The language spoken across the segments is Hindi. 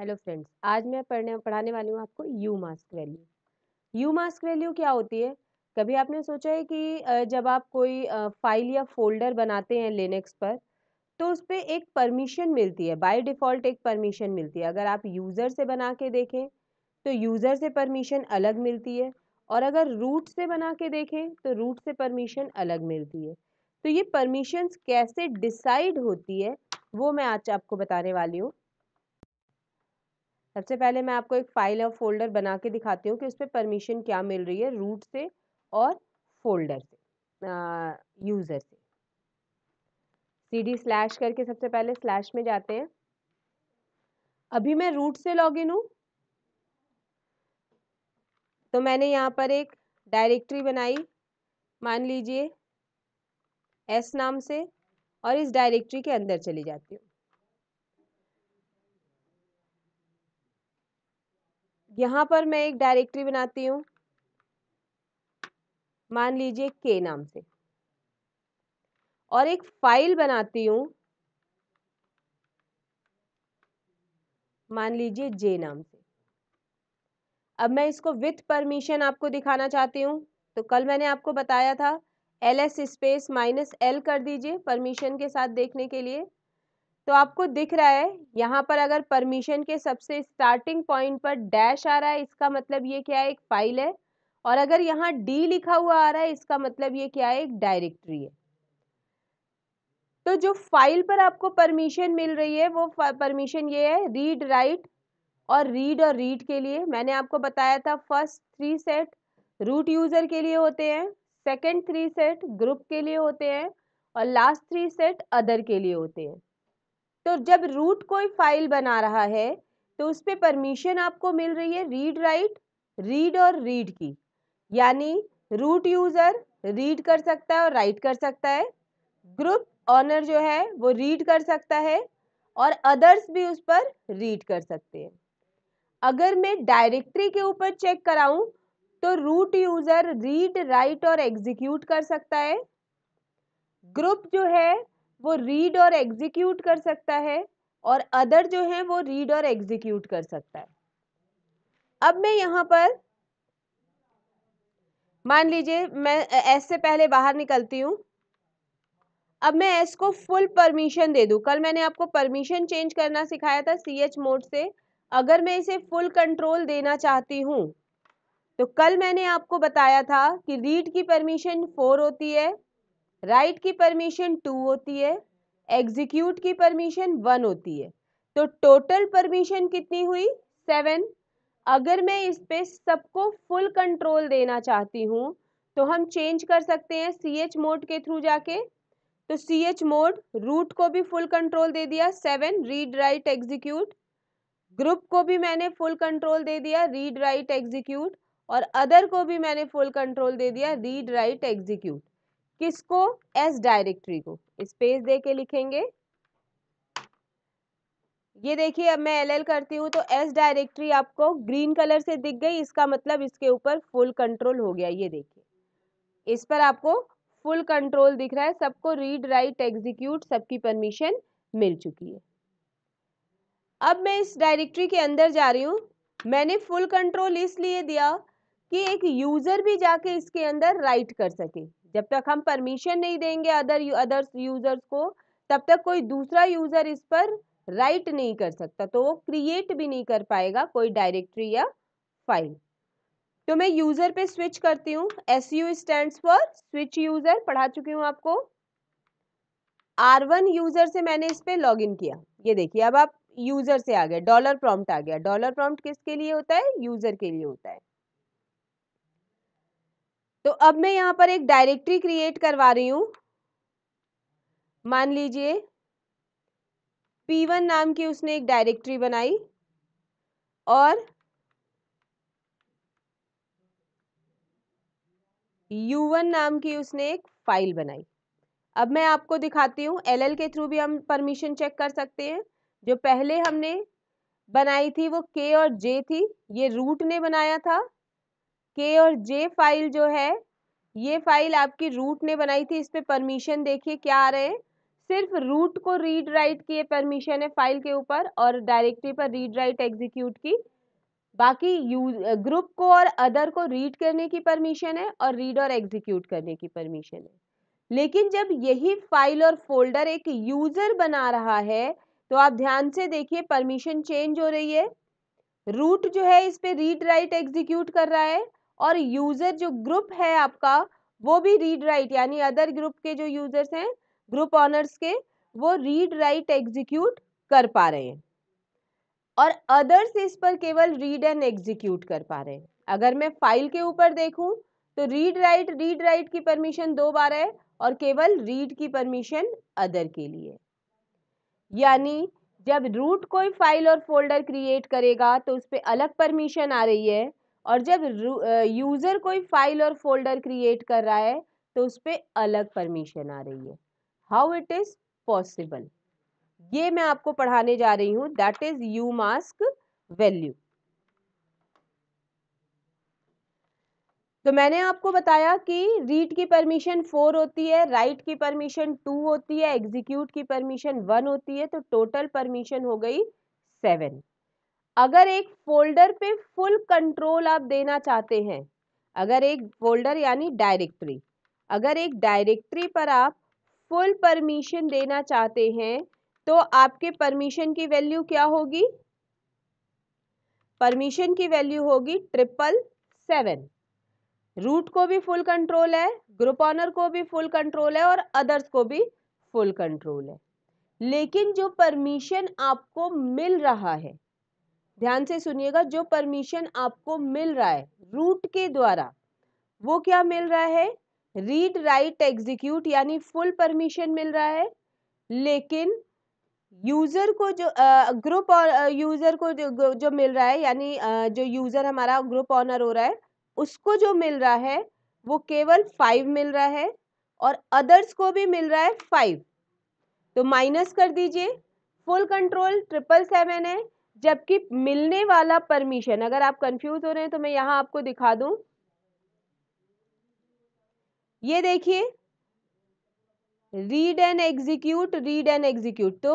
हेलो फ्रेंड्स आज मैं पढ़ने पढ़ाने वाली हूँ आपको umask value umask value क्या होती है कभी आपने सोचा है कि जब आप कोई फाइल या फोल्डर बनाते हैं लिनक्स पर तो उस पर एक परमिशन मिलती है बाय डिफ़ॉल्ट एक परमिशन मिलती है अगर आप यूज़र से बना के देखें तो यूज़र से परमिशन अलग मिलती है और अगर रूट से बना के देखें तो रूट से परमिशन अलग मिलती है तो ये परमिशंस कैसे डिसाइड होती है वो मैं आज आपको बताने वाली हूँ सबसे पहले मैं आपको एक फाइल और फोल्डर बना के दिखाती हूँ कि उस पर परमिशन क्या मिल रही है रूट से और फोल्डर से आ, यूज़र से सी डी स्लैश करके सबसे पहले स्लैश में जाते हैं अभी मैं रूट से लॉग इन हूँ तो मैंने यहाँ पर एक डायरेक्टरी बनाई मान लीजिए एस नाम से और इस डायरेक्टरी के अंदर चली जाती हूँ यहां पर मैं एक डायरेक्टरी बनाती हूं मान लीजिए के नाम से और एक फाइल बनाती हूँ मान लीजिए जे नाम से अब मैं इसको विथ परमिशन आपको दिखाना चाहती हूँ तो कल मैंने आपको बताया था L S space minus L कर दीजिए परमिशन के साथ देखने के लिए तो आपको दिख रहा है यहाँ पर अगर परमिशन के सबसे स्टार्टिंग पॉइंट पर डैश आ रहा है इसका मतलब ये क्या है एक फाइल है और अगर यहाँ डी लिखा हुआ आ रहा है इसका मतलब ये क्या है एक डायरेक्टरी है तो जो फाइल पर आपको परमिशन मिल रही है वो परमिशन ये है रीड राइट और रीड और रीड के लिए मैंने आपको बताया था first three set root user के लिए होते हैं सेकेंड थ्री सेट ग्रुप के लिए होते हैं और लास्ट थ्री सेट अदर के लिए होते हैं तो जब रूट कोई फाइल बना रहा है तो उस पर परमिशन आपको मिल रही है रीड राइट रीड और रीड की यानी रूट यूज़र रीड कर सकता है और राइट कर सकता है ग्रुप ऑनर जो है वो रीड कर सकता है और अदर्स भी उस पर रीड कर सकते हैं अगर मैं डायरेक्टरी के ऊपर चेक कराऊं तो रूट यूज़र रीड राइट और एग्जीक्यूट कर सकता है ग्रुप जो है वो रीड और एग्जीक्यूट कर सकता है और अदर जो है वो रीड और एग्जीक्यूट कर सकता है अब मैं यहाँ पर मान लीजिए मैं एस से पहले बाहर निकलती हूँ अब मैं एस को फुल परमिशन दे दूँ कल मैंने आपको परमिशन चेंज करना सिखाया था सी एच मोड से अगर मैं इसे फुल कंट्रोल देना चाहती हूँ तो कल मैंने आपको बताया था कि रीड की परमिशन फोर होती है राइट right की परमिशन टू होती है एग्जीक्यूट की परमिशन वन होती है तो टोटल परमिशन कितनी हुई सेवन अगर मैं इस पे सबको फुल कंट्रोल देना चाहती हूँ तो हम चेंज कर सकते हैं सी एच मोड के थ्रू जाके तो सी एच मोड रूट को भी फुल कंट्रोल दे दिया seven read write execute group को भी मैंने फुल कंट्रोल दे दिया रीड राइट एग्जीक्यूट और अदर को भी मैंने फुल कंट्रोल दे दिया रीड राइट एग्जीक्यूट किसको एस डायरेक्टरी को स्पेस दे के लिखेंगे ये देखिए अब मैं एलएल करती हूँ तो एस डायरेक्टरी आपको ग्रीन कलर से दिख गई इसका मतलब इसके ऊपर फुल कंट्रोल हो गया ये देखिए इस पर आपको फुल कंट्रोल दिख रहा है सबको रीड राइट एग्जीक्यूट सबकी परमिशन मिल चुकी है अब मैं इस डायरेक्टरी के अंदर जा रही हूँ मैंने फुल कंट्रोल इसलिए दिया कि एक यूज़र भी जाके इसके अंदर राइट कर सके जब तक हम परमिशन नहीं देंगे अदर अदर्स यूजर्स को तब तक कोई दूसरा यूजर इस पर राइट नहीं कर सकता तो वो क्रिएट भी नहीं कर पाएगा कोई डायरेक्टरी या फाइल तो मैं यूजर पे स्विच करती हूँ S U stand for switch user पढ़ा चुकी हूँ आपको आर वन यूजर से मैंने इस पे लॉग इन किया ये देखिए अब आप यूजर से आ गए डॉलर प्रॉम्प्ट आ गया डॉलर प्रॉम्प्ट किसके लिए होता है यूजर के लिए होता है तो अब मैं यहाँ पर एक डायरेक्टरी क्रिएट करवा रही हूँ मान लीजिए P1 नाम की उसने एक डायरेक्टरी बनाई और U1 नाम की उसने एक फाइल बनाई अब मैं आपको दिखाती हूँ एल के थ्रू भी हम परमिशन चेक कर सकते हैं जो पहले हमने बनाई थी वो के और जे थी ये रूट ने बनाया था के और जे फाइल जो है ये फाइल आपकी रूट ने बनाई थी इस पर परमिशन देखिए क्या आ रहे हैं सिर्फ रूट को रीड राइट की परमिशन है फाइल के ऊपर और डायरेक्टरी पर रीड राइट एग्जीक्यूट की बाकी यूज ग्रुप को और अदर को रीड करने की परमिशन है और रीड और एग्जीक्यूट करने की परमिशन है लेकिन जब यही फाइल और फोल्डर एक यूजर बना रहा है तो आप ध्यान से देखिए परमिशन चेंज हो रही है रूट जो है इस पर रीड राइट एग्जीक्यूट कर रहा है और यूज़र जो ग्रुप है आपका वो भी रीड राइट यानी अदर ग्रुप के जो यूज़र्स हैं ग्रुप ऑनर्स के वो रीड राइट एग्जीक्यूट कर पा रहे हैं और अदर्स इस पर केवल रीड एंड एग्जीक्यूट कर पा रहे हैं अगर मैं फाइल के ऊपर देखूं तो रीड राइट रीड राइट की परमिशन दो बार है और केवल रीड की परमिशन अदर के लिए यानी जब रूट कोई फाइल और फोल्डर क्रिएट करेगा तो उस पर अलग परमिशन आ रही है और जब यूज़र कोई फाइल और फोल्डर क्रिएट कर रहा है तो उस पर अलग परमिशन आ रही है हाउ इट इज़ पॉसिबल ये मैं आपको पढ़ाने जा रही हूँ that is umask value तो मैंने आपको बताया कि रीड की परमिशन फोर होती है राइट की परमिशन टू होती है एग्जीक्यूट की परमिशन वन होती है तो टोटल परमिशन हो गई सेवन अगर एक फोल्डर पे फुल कंट्रोल आप देना चाहते हैं अगर एक फोल्डर यानी डायरेक्टरी अगर एक डायरेक्टरी पर आप फुल परमिशन देना चाहते हैं तो आपके परमिशन की वैल्यू क्या होगी परमिशन की वैल्यू होगी ट्रिपल सेवन रूट को भी फुल कंट्रोल है ग्रुप ऑनर को भी फुल कंट्रोल है और अदर्स को भी फुल कंट्रोल है लेकिन जो परमिशन आपको मिल रहा है ध्यान से सुनिएगा जो परमिशन आपको मिल रहा है रूट के द्वारा वो क्या मिल रहा है रीड राइट एग्जीक्यूट यानी फुल परमिशन मिल रहा है लेकिन यूज़र को जो ग्रुप और यूज़र को जो जो मिल रहा है यानी जो यूज़र हमारा ग्रुप ऑनर हो रहा है उसको जो मिल रहा है वो केवल फाइव मिल रहा है और अदर्स को भी मिल रहा है फाइव तो माइनस कर दीजिए फुल कंट्रोल ट्रिपल सेवन है जबकि मिलने वाला परमिशन अगर आप कंफ्यूज हो रहे हैं तो मैं यहाँ आपको दिखा दूं ये देखिए read and execute read and execute तो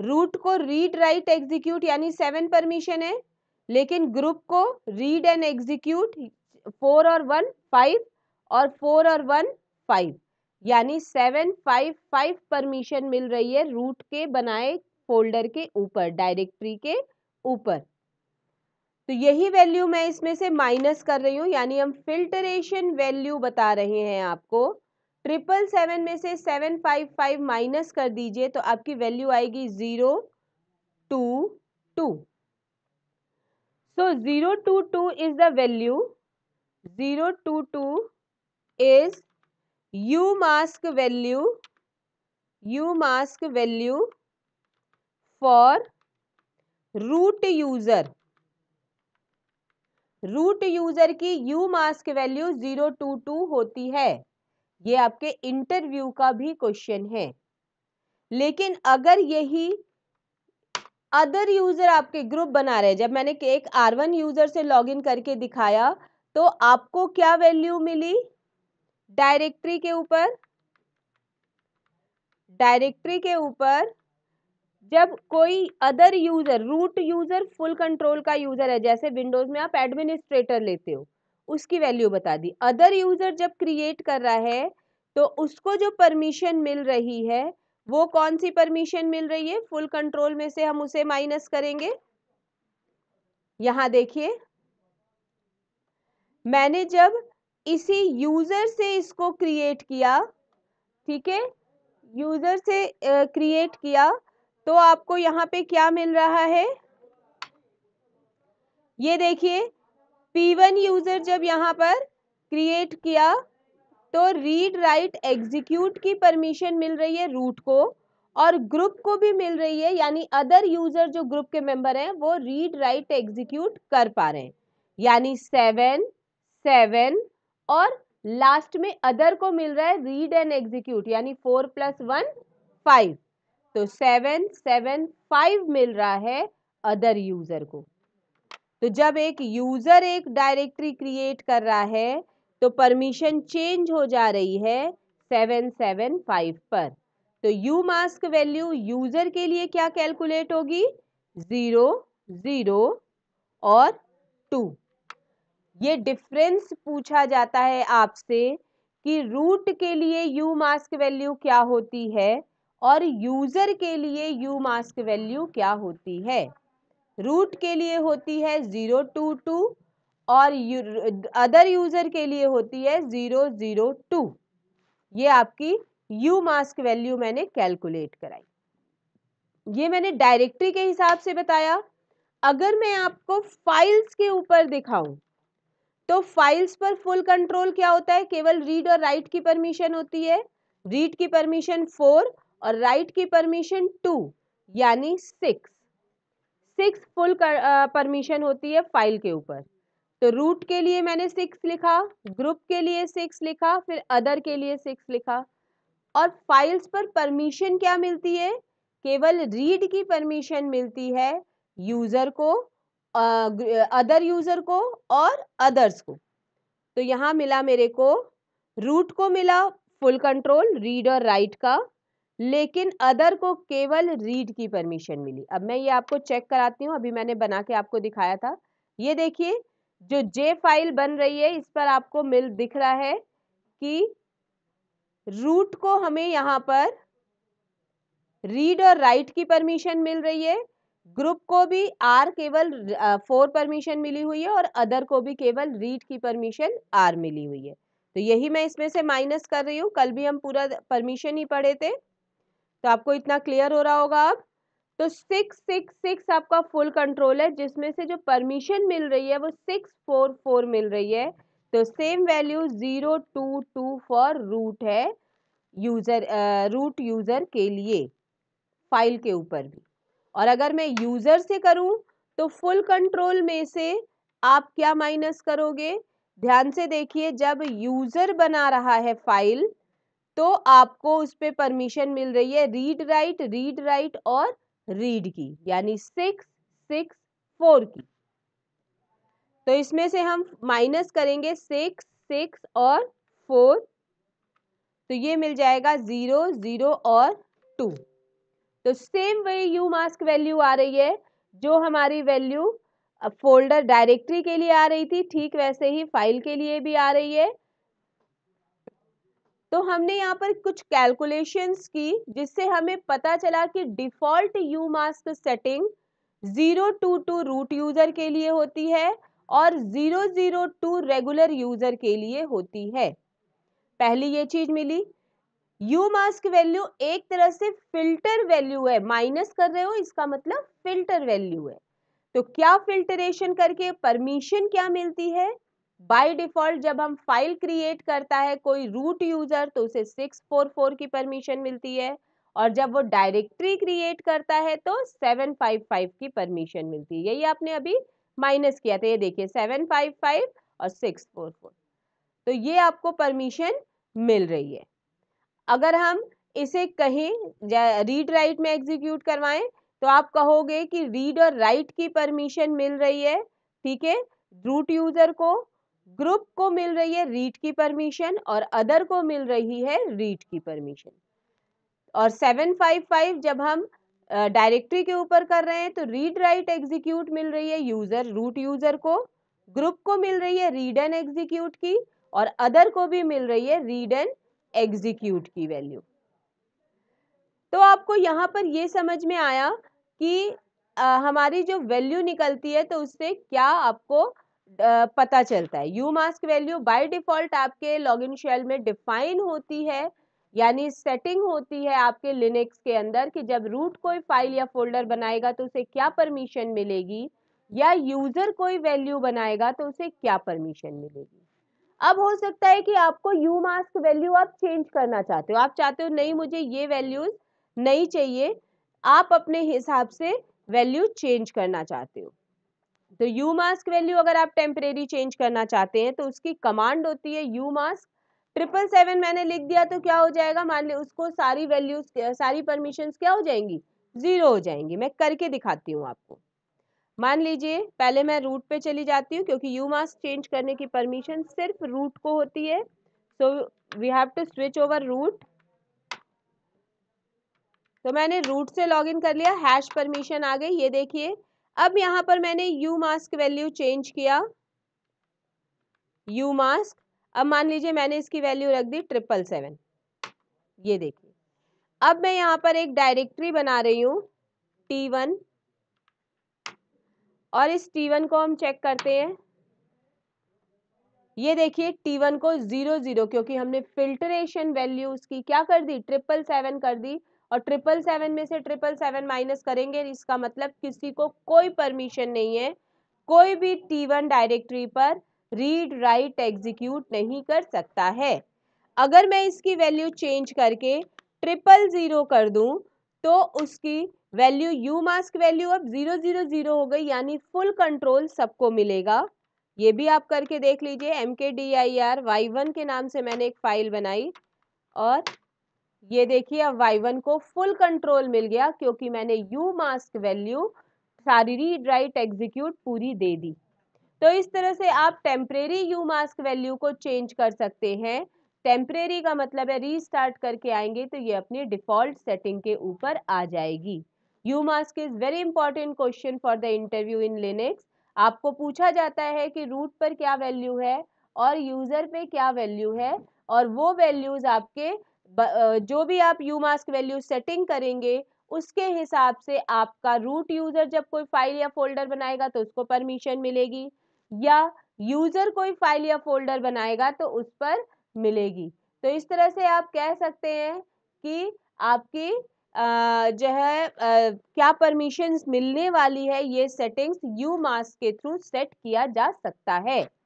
रूट को रीड राइट एग्जीक्यूट यानी सेवन परमिशन है लेकिन ग्रुप को रीड एंड एग्जीक्यूट फोर और वन फाइव और फोर और वन फाइव यानी सेवन फाइव फाइव परमिशन मिल रही है रूट के बनाए फोल्डर के ऊपर डायरेक्टरी के ऊपर तो यही वैल्यू मैं इसमें से माइनस कर रही हूँ यानी हम फिल्टरेशन वैल्यू बता रहे हैं आपको ट्रिपल सेवन में से सेवन फाइव फाइव माइनस कर दीजिए तो आपकी वैल्यू आएगी zero two two so zero two two is the value zero two two is umask value umask value for root user root user की umask value zero two two होती है ये आपके इंटरव्यू का भी क्वेश्चन है लेकिन अगर यही अदर यूजर आपके ग्रुप बना रहे जब मैंने एक आर वन यूजर से लॉगिन करके दिखाया तो आपको क्या वैल्यू मिली डायरेक्टरी के ऊपर डायरेक्टरी के ऊपर जब कोई other user root user full control का यूज़र है जैसे विंडोज़ में आप एडमिनिस्ट्रेटर लेते हो उसकी वैल्यू बता दी अदर यूज़र जब क्रिएट कर रहा है तो उसको जो परमिशन मिल रही है वो कौन सी परमिशन मिल रही है फुल कंट्रोल में से हम उसे माइनस करेंगे यहाँ देखिए मैंने जब इसी यूज़र से इसको क्रिएट किया ठीक है यूज़र से क्रिएट किया तो आपको यहाँ पे क्या मिल रहा है ये देखिए P1 यूजर जब यहाँ पर क्रिएट किया तो रीड राइट एग्जीक्यूट की परमिशन मिल रही है रूट को और ग्रुप को भी मिल रही है यानी अदर यूजर जो ग्रुप के मेंबर हैं वो रीड राइट एग्जीक्यूट कर पा रहे हैं यानी सेवन सेवन और लास्ट में अदर को मिल रहा है रीड एंड एग्जीक्यूट यानी फोर प्लस वन फाइव तो सेवन सेवन फाइव मिल रहा है अदर यूजर को तो जब एक यूजर एक डायरेक्टरी क्रिएट कर रहा है तो परमिशन चेंज हो जा रही है सेवन सेवन फाइव पर तो यू मास्क वैल्यू यूजर के लिए क्या कैलकुलेट होगी जीरो जीरो और टू ये डिफरेंस पूछा जाता है आपसे कि रूट के लिए यू मास्क वैल्यू क्या होती है और यूजर के लिए यू मास्क वैल्यू क्या होती है रूट के लिए होती है ज़ीरो टू टू और अदर यूजर के लिए होती है ज़ीरो ज़ीरो टू ये आपकी यू मास्क वैल्यू मैंने कैलकुलेट कराई ये मैंने डायरेक्टरी के हिसाब से बताया अगर मैं आपको फाइल्स के ऊपर दिखाऊं तो फाइल्स पर फुल कंट्रोल क्या होता है केवल रीड और राइट की परमिशन होती है रीड की परमिशन फोर और राइट की परमिशन टू यानी सिक्स सिक्स फुल परमिशन होती है फाइल के ऊपर तो रूट के लिए मैंने सिक्स लिखा ग्रुप के लिए सिक्स लिखा फिर अदर के लिए सिक्स लिखा और फाइल्स पर परमिशन क्या मिलती है केवल रीड की परमिशन मिलती है यूज़र को अदर यूज़र को और अदर्स को तो यहाँ मिला मेरे को रूट को मिला फुल कंट्रोल रीड और राइट का लेकिन अदर को केवल रीड की परमिशन मिली अब मैं ये आपको चेक कराती हूँ अभी मैंने बना के आपको दिखाया था ये देखिए जो जे फाइल बन रही है इस पर आपको मिल दिख रहा है कि रूट को हमें यहाँ पर रीड और राइट की परमिशन मिल रही है ग्रुप को भी आर केवल फोर परमिशन मिली हुई है और अदर को भी केवल रीड की परमिशन आर मिली हुई है तो यही मैं इसमें से माइनस कर रही हूँ कल भी हम पूरा परमिशन ही पढ़े थे तो आपको इतना क्लियर हो रहा होगा अब तो सिक्स सिक्स सिक्स आपका फुल कंट्रोल है जिसमें से जो परमिशन मिल रही है वो सिक्स फोर फोर मिल रही है तो same value zero two two for root है यूज़र रूट यूज़र के लिए फाइल के ऊपर भी और अगर मैं यूज़र से करूं तो फुल कंट्रोल में से आप क्या माइनस करोगे ध्यान से देखिए जब यूज़र बना रहा है फाइल तो आपको उस पर परमिशन मिल रही है रीड राइट रीड राइट और रीड की यानी सिक्स सिक्स फोर की तो इसमें से हम माइनस करेंगे सिक्स सिक्स और फोर तो ये मिल जाएगा ज़ीरो ज़ीरो और टू तो same way umask value आ रही है जो हमारी वैल्यू फोल्डर डायरेक्टरी के लिए आ रही थी ठीक वैसे ही फाइल के लिए भी आ रही है तो हमने यहाँ पर कुछ कैलकुलेशंस की जिससे हमें पता चला कि default umask setting zero two two root user के लिए होती है और zero zero two regular user के लिए होती है पहली ये चीज़ मिली यू मास्क वैल्यू एक तरह से फिल्टर वैल्यू है माइनस कर रहे हो इसका मतलब फिल्टर वैल्यू है तो क्या फिल्टरेशन करके परमिशन क्या मिलती है बाय डिफॉल्ट जब हम फाइल क्रिएट करता है कोई रूट यूजर तो उसे 644 की परमिशन मिलती है और जब वो डायरेक्टरी क्रिएट करता है तो 755 की परमिशन मिलती है यही आपने अभी माइनस किया था ये देखिए 755 और 644 तो ये आपको परमिशन मिल रही है अगर हम इसे कहीं रीड राइट में एग्जीक्यूट करवाएं तो आप कहोगे कि रीड और राइट की परमिशन मिल रही है ठीक है रूट यूजर को ग्रुप को मिल रही है रीट की परमिशन और अदर को मिल रही है रीट की परमिशन और 755 जब हम डायरेक्टरी के ऊपर कर रहे हैं तो रीड राइट एग्जीक्यूट मिल रही है यूजर रूट यूजर को ग्रुप को मिल रही है रीड एंड एग्जीक्यूट की और अदर को भी मिल रही है रीड एंड एग्जीक्यूट की वैल्यू तो आपको यहाँ पर ये समझ में आया कि आ, हमारी जो वैल्यू निकलती है तो उससे क्या आपको पता चलता है umask value by default आपके लॉगिन शेल में डिफाइन होती है यानी सेटिंग होती है आपके लिनक्स के अंदर कि जब रूट कोई फाइल या फोल्डर बनाएगा तो उसे क्या परमिशन मिलेगी या यूजर कोई वैल्यू बनाएगा तो उसे क्या परमिशन मिलेगी अब हो सकता है कि आपको यू मास्क वैल्यू आप चेंज करना चाहते हो आप चाहते हो नहीं मुझे ये वैल्यूज नहीं चाहिए आप अपने हिसाब से वैल्यू चेंज करना चाहते हो तो यू मास्क वैल्यू अगर आप टेम्परेरी चेंज करना चाहते हैं तो उसकी कमांड होती है यू मास्क ट्रिपल सेवन मैंने लिख दिया तो क्या हो जाएगा मान ली उसको सारी वैल्यूज सारी परमिशन क्या हो जाएंगी जीरो हो जाएंगी मैं करके दिखाती हूँ आपको मान लीजिए पहले मैं रूट पे चली जाती हूँ क्योंकि यू मास्क चेंज करने की परमिशन सिर्फ रूट को होती है so we have to switch over root तो मैंने रूट से लॉगिन कर लिया हैश परमिशन आ गई ये देखिए अब यहां पर मैंने यू मास्क वैल्यू चेंज किया यू मास्क अब मान लीजिए मैंने इसकी वैल्यू रख दी ट्रिपल सेवन ये देखिए अब मैं यहां पर एक डायरेक्टरी बना रही हूं टी वन और इस टी वन को हम चेक करते हैं ये देखिए टी वन को जीरो जीरो क्योंकि हमने फिल्ट्रेशन वैल्यू उसकी क्या कर दी ट्रिपल सेवन कर दी और ट्रिपल सेवन में से ट्रिपल सेवन माइनस करेंगे इसका मतलब किसी को कोई परमिशन नहीं है कोई भी टी वन डायरेक्टरी पर रीड राइट एग्जीक्यूट नहीं कर सकता है अगर मैं इसकी वैल्यू चेंज करके ट्रिपल ज़ीरो कर दूं तो उसकी वैल्यू यू मास्क वैल्यू अब ज़ीरो ज़ीरो ज़ीरो हो गई यानी फुल कंट्रोल सबको मिलेगा ये भी आप करके देख लीजिए M K D I R Y one के नाम से मैंने एक फ़ाइल बनाई और ये देखिए अब y1 को फुल कंट्रोल मिल गया क्योंकि मैंने u मास्क वैल्यू सारी रीड राइट एग्जीक्यूट पूरी दे दी तो इस तरह से आप टेम्परेरी यू मास्क वैल्यू को चेंज कर सकते हैं टेम्परेरी का मतलब है रीस्टार्ट करके आएंगे तो ये अपनी डिफॉल्ट सेटिंग के ऊपर आ जाएगी umask is very important question for the interview in Linux आपको पूछा जाता है कि रूट पर क्या वैल्यू है और यूज़र पे क्या वैल्यू है और वो वैल्यूज़ आपके जो भी आप यू मास्क वैल्यू सेटिंग करेंगे उसके हिसाब से आपका रूट यूज़र जब कोई फाइल या फोल्डर बनाएगा तो उसको परमिशन मिलेगी या यूज़र कोई फाइल या फोल्डर बनाएगा तो उस पर मिलेगी तो इस तरह से आप कह सकते हैं कि आपकी जो है क्या परमिशंस मिलने वाली है ये सेटिंग्स यू मास्क के थ्रू सेट किया जा सकता है